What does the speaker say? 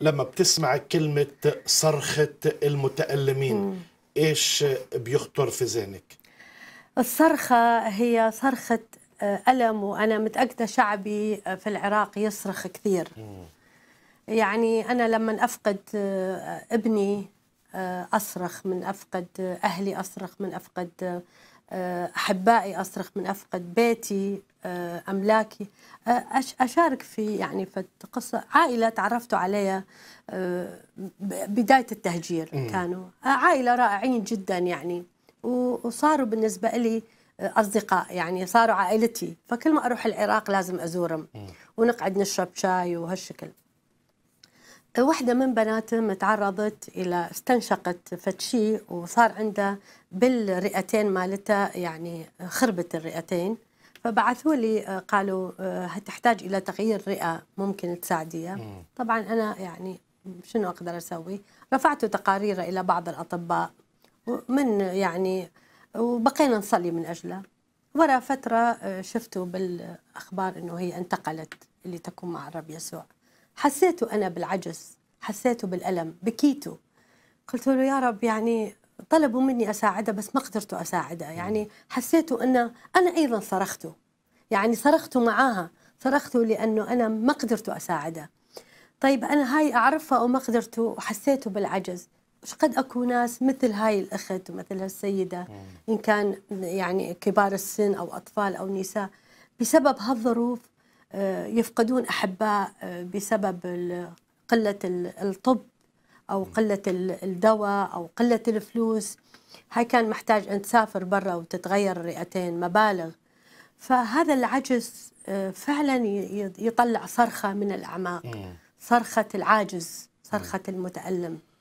لما بتسمع كلمة صرخة المتألمين مم. إيش بيخطر في ذهنك؟ الصرخة هي صرخة آه، ألم وأنا متأكدة شعبي آه، في العراق يصرخ كثير مم. يعني أنا لما أفقد آه، ابني أصرخ من أفقد أهلي أصرخ من أفقد آه، احبائي اصرخ من افقد بيتي آه، املاكي آه، اشارك في يعني في قصه عائله تعرفتوا عليها بدايه التهجير كانوا عائله رائعين جدا يعني وصاروا بالنسبه لي اصدقاء يعني صاروا عائلتي فكل ما اروح العراق لازم ازورهم ونقعد نشرب شاي وهالشكل واحدة من بناتهم تعرضت إلى استنشقت فتشي وصار عندها بالرئتين مالتها يعني خربت الرئتين فبعثوا لي آه، قالوا آه، تحتاج إلى تغيير رئة ممكن تساعديها طبعا أنا يعني شنو أقدر أسوي رفعت تقارير إلى بعض الأطباء من يعني وبقينا نصلي من أجله ورا فترة آه، شفتوا بالأخبار أنه هي انتقلت اللي تكون مع الرب يسوع حسيته أنا بالعجز حسيته بالألم بكيته قلت له يا رب يعني طلبوا مني أساعده بس ما قدرت أساعده يعني حسيته أنه أنا أيضا صرخته يعني صرخته معاها صرخته لأنه أنا ما قدرت أساعده طيب أنا هاي أعرفها وما قدرت وحسيته بالعجز مش قد أكو ناس مثل هاي الأخت ومثل هالسيدة إن كان يعني كبار السن أو أطفال أو نساء بسبب هالظروف يفقدون أحباء آه، بسبب قلة الطب أو قلة الدواء أو قلة الفلوس هاي كان محتاج أن تسافر برا وتتغير رئتين مبالغ فهذا العجز آه، فعلا يطلع صرخة من الأعماق صرخة العاجز صرخة المتألم